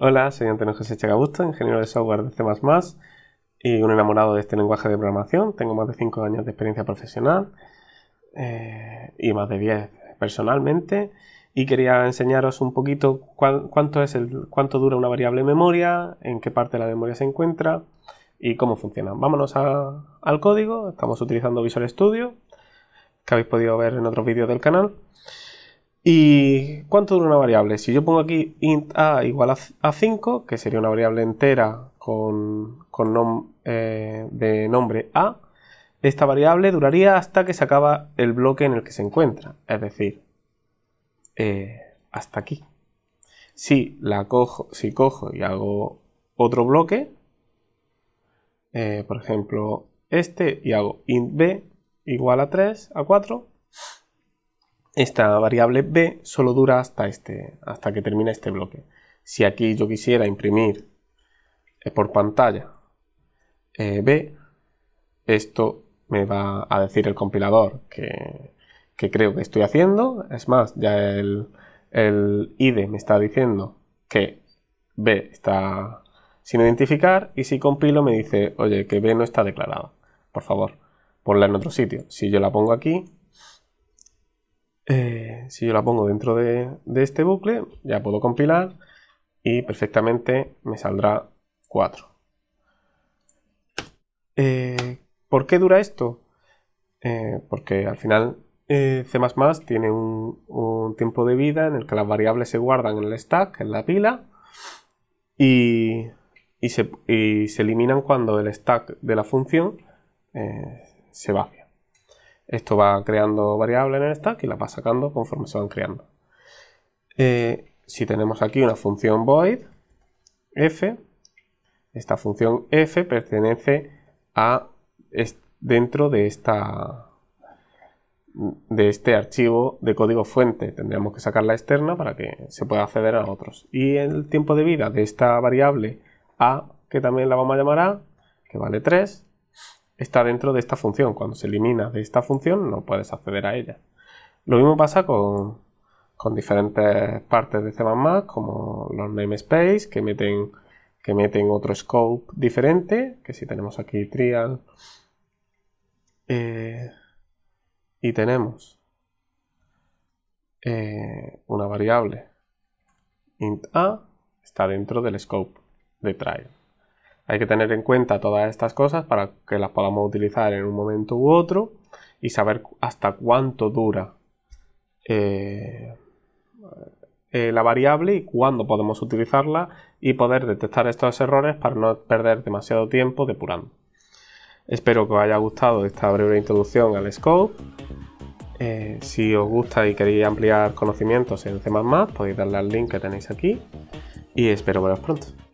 Hola, soy Antonio José Chagabusto, ingeniero de software de C++ y un enamorado de este lenguaje de programación. Tengo más de 5 años de experiencia profesional eh, y más de 10 personalmente y quería enseñaros un poquito cuánto, es el, cuánto dura una variable memoria, en qué parte de la memoria se encuentra y cómo funciona. Vámonos al código, estamos utilizando Visual Studio, que habéis podido ver en otros vídeos del canal. ¿Y cuánto dura una variable? Si yo pongo aquí int a igual a 5, que sería una variable entera con, eh, de nombre a, esta variable duraría hasta que se acaba el bloque en el que se encuentra, es decir, eh, hasta aquí. Si la cojo, si cojo y hago otro bloque, eh, por ejemplo este, y hago int b igual a 3, a 4, esta variable b solo dura hasta, este, hasta que termine este bloque. Si aquí yo quisiera imprimir eh, por pantalla eh, b, esto me va a decir el compilador que, creo que estoy haciendo. Es más, ya el, el id me está diciendo que b está sin identificar y si compilo me dice, oye, que b no está declarado. Por favor, ponla en otro sitio. Si yo la pongo aquí, eh, si yo la pongo dentro de, este bucle, ya puedo compilar y perfectamente me saldrá 4. Eh, ¿Por qué dura esto? Eh, porque al final C++ tiene un, tiempo de vida en el que las variables se guardan en el stack, en la pila, y, se, y se, eliminan cuando el stack de la función se va. Esto va creando variables en el stack y las va sacando conforme se van creando. Eh, si tenemos aquí una función void f, esta función f pertenece a dentro de esta de este archivo de código fuente. Tendríamos que sacarla externa para que se pueda acceder a otros. Y el tiempo de vida de esta variable a, que también la vamos a llamar a, que vale 3, está dentro de esta función. Cuando se elimina de esta función no puedes acceder a ella. Lo mismo pasa con, diferentes partes de C++, como los namespace, que meten, que meten otro scope diferente, que si tenemos aquí trial, eh, y tenemos eh, una variable int a, está dentro del scope de trial. Hay que tener en cuenta todas estas cosas para que las podamos utilizar en un momento u otro y saber hasta cuánto dura eh, eh, la variable y cuándo podemos utilizarla y poder detectar estos errores para no perder demasiado tiempo depurando. Espero que os haya gustado esta breve introducción al scope. Eh, si os gusta y queréis ampliar conocimientos en C++, podéis darle al link que tenéis aquí y espero veros pronto.